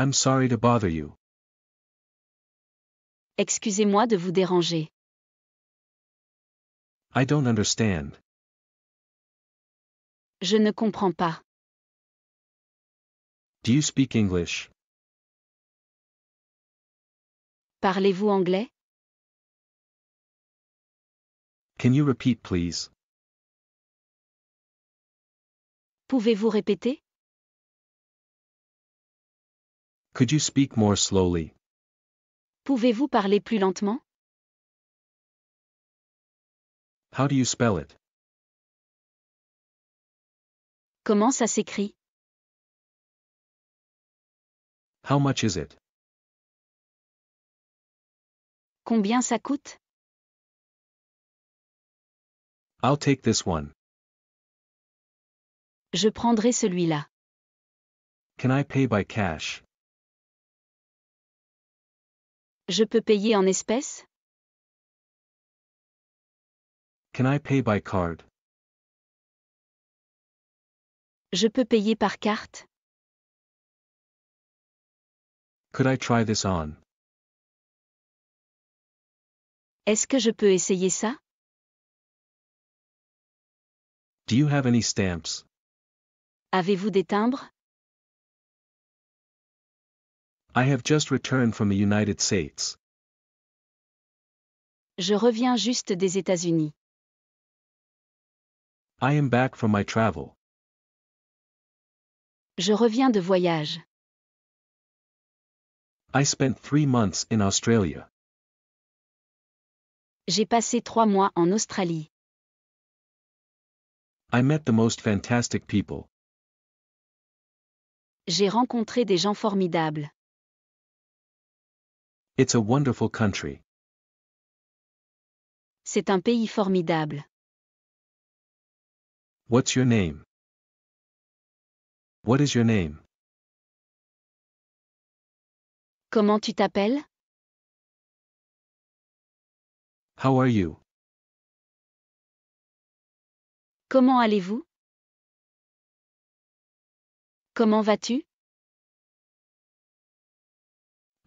I'm sorry to bother you. Excusez-moi de vous déranger. I don't understand. Je ne comprends pas. Do you speak English? Parlez-vous anglais? Can you repeat please? Pouvez-vous répéter? Could you speak more slowly? Pouvez-vous parler plus lentement? How do you spell it? Comment ça s'écrit? How much is it? Combien ça coûte? I'll take this one. Je prendrai celui-là. Can I pay by cash? Je peux payer en espèces? Can I pay by card? Je peux payer par carte? Could I try this on? Est-ce que je peux essayer ça? Do you have any stamps? Avez-vous des timbres? I have just returned from the United States. Je reviens juste des États-Unis. I am back from my travel. Je reviens de voyage. I spent three months in Australia. J'ai passé trois mois en Australie. I met the most fantastic people. J'ai rencontré des gens formidables. It's a wonderful country. C'est un pays formidable. What's your name? What is your name? Comment tu t'appelles? How are you? Comment allez-vous? Comment vas-tu?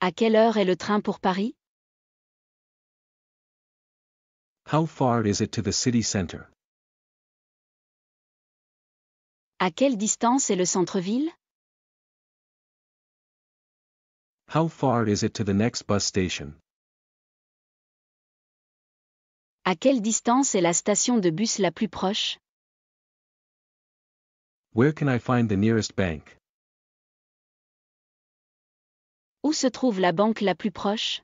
À quelle heure est le train pour Paris? is city À quelle distance est le centre-ville? next À quelle distance est la station de bus la plus proche? Where can I find the nearest bank? Où se trouve la banque la plus proche?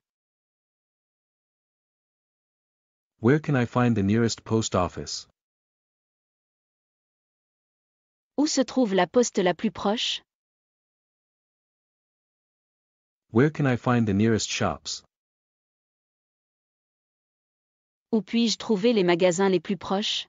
Where can I find the nearest post office? Où se trouve la poste la plus proche? Where can I find the nearest shops? Où puis-je trouver les magasins les plus proches?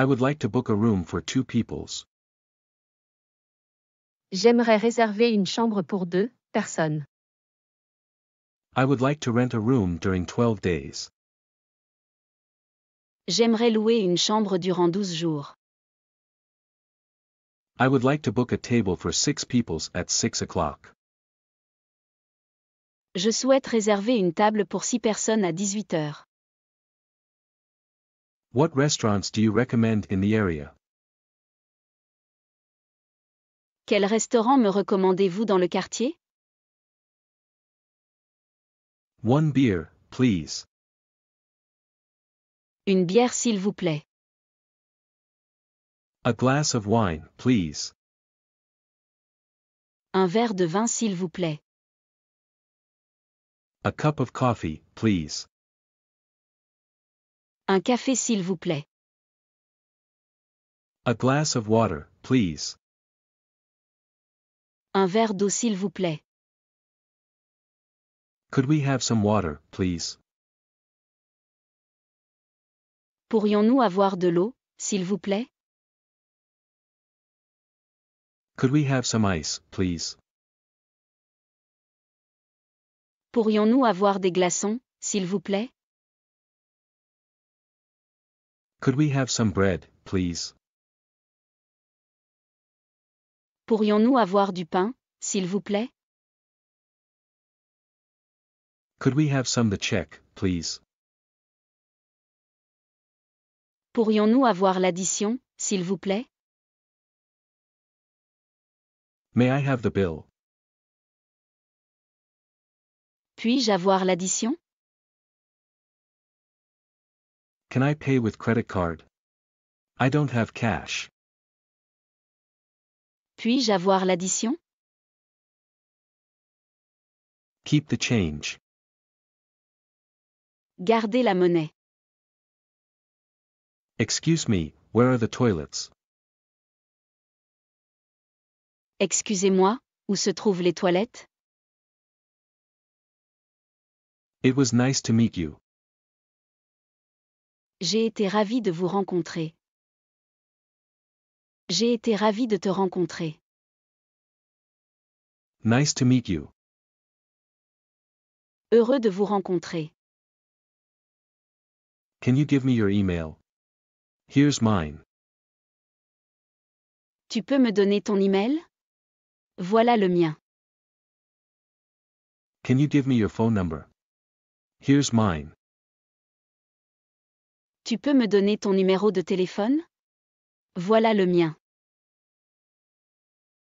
I would like to book a room for two peoples. J'aimerais réserver une chambre pour deux personnes. I would like to rent a room during 12 days. J'aimerais louer une chambre durant 12 jours. I would like to book a table for six peoples at 6 o'clock. Je souhaite réserver une table pour six personnes à 18 heures. What restaurants do you recommend in the area? Quel restaurant me recommandez-vous dans le quartier? One beer, please. Une bière s'il vous plaît. A glass of wine, please. Un verre de vin s'il vous plaît. A cup of coffee, please. Un café s'il vous plaît. A glass of water, please. Un verre d'eau s'il vous plaît. Could we have some water, please? Pourrions-nous avoir de l'eau, s'il vous plaît? Could we have some ice, please? Pourrions-nous avoir des glaçons, s'il vous plaît? Could we have some bread, please? Pourrions-nous avoir du pain, s'il vous plaît? Could we have some the check, please? Pourrions-nous avoir l'addition, s'il vous plaît? May I have the bill? Puis-je avoir l'addition? Can I pay with credit card? I don't have cash. Puis-je avoir l'addition? Keep the change. Gardez la monnaie. Excuse me, where are the toilets? Excusez-moi, où se trouvent les toilettes? It was nice to meet you. J'ai été ravi de vous rencontrer. J'ai été ravi de te rencontrer. Nice to meet you. Heureux de vous rencontrer. Can you give me your email? Here's mine. Tu peux me donner ton email? Voilà le mien. Can you give me your phone number? Here's mine. Tu peux me donner ton numéro de téléphone Voilà le mien.